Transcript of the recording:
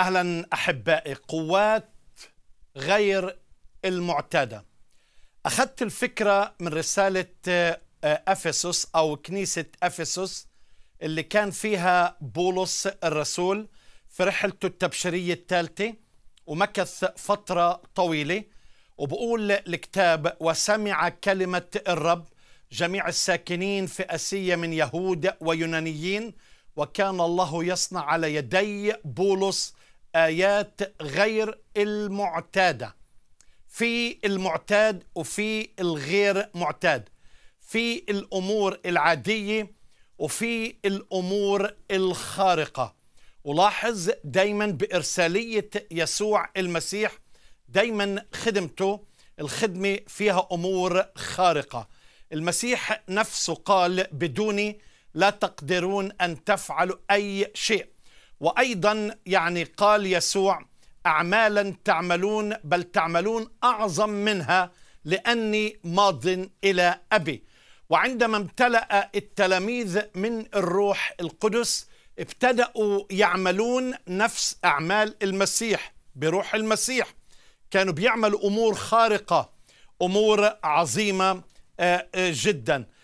اهلا احبائي قوات غير المعتاده اخذت الفكره من رساله آه، افسس او كنيسه افسس اللي كان فيها بولس الرسول في رحلته التبشيريه الثالثه ومكث فتره طويله وبقول الكتاب وسمع كلمه الرب جميع الساكنين في اسيا من يهود ويونانيين وكان الله يصنع على يدي بولس آيات غير المعتادة في المعتاد وفي الغير معتاد في الأمور العادية وفي الأمور الخارقة ولاحظ دايما بإرسالية يسوع المسيح دايما خدمته الخدمة فيها أمور خارقة المسيح نفسه قال بدوني لا تقدرون أن تفعلوا أي شيء وايضا يعني قال يسوع اعمالا تعملون بل تعملون اعظم منها لاني ماض الى ابي وعندما امتلا التلاميذ من الروح القدس ابتداوا يعملون نفس اعمال المسيح بروح المسيح كانوا بيعملوا امور خارقه امور عظيمه آه، آه، جدا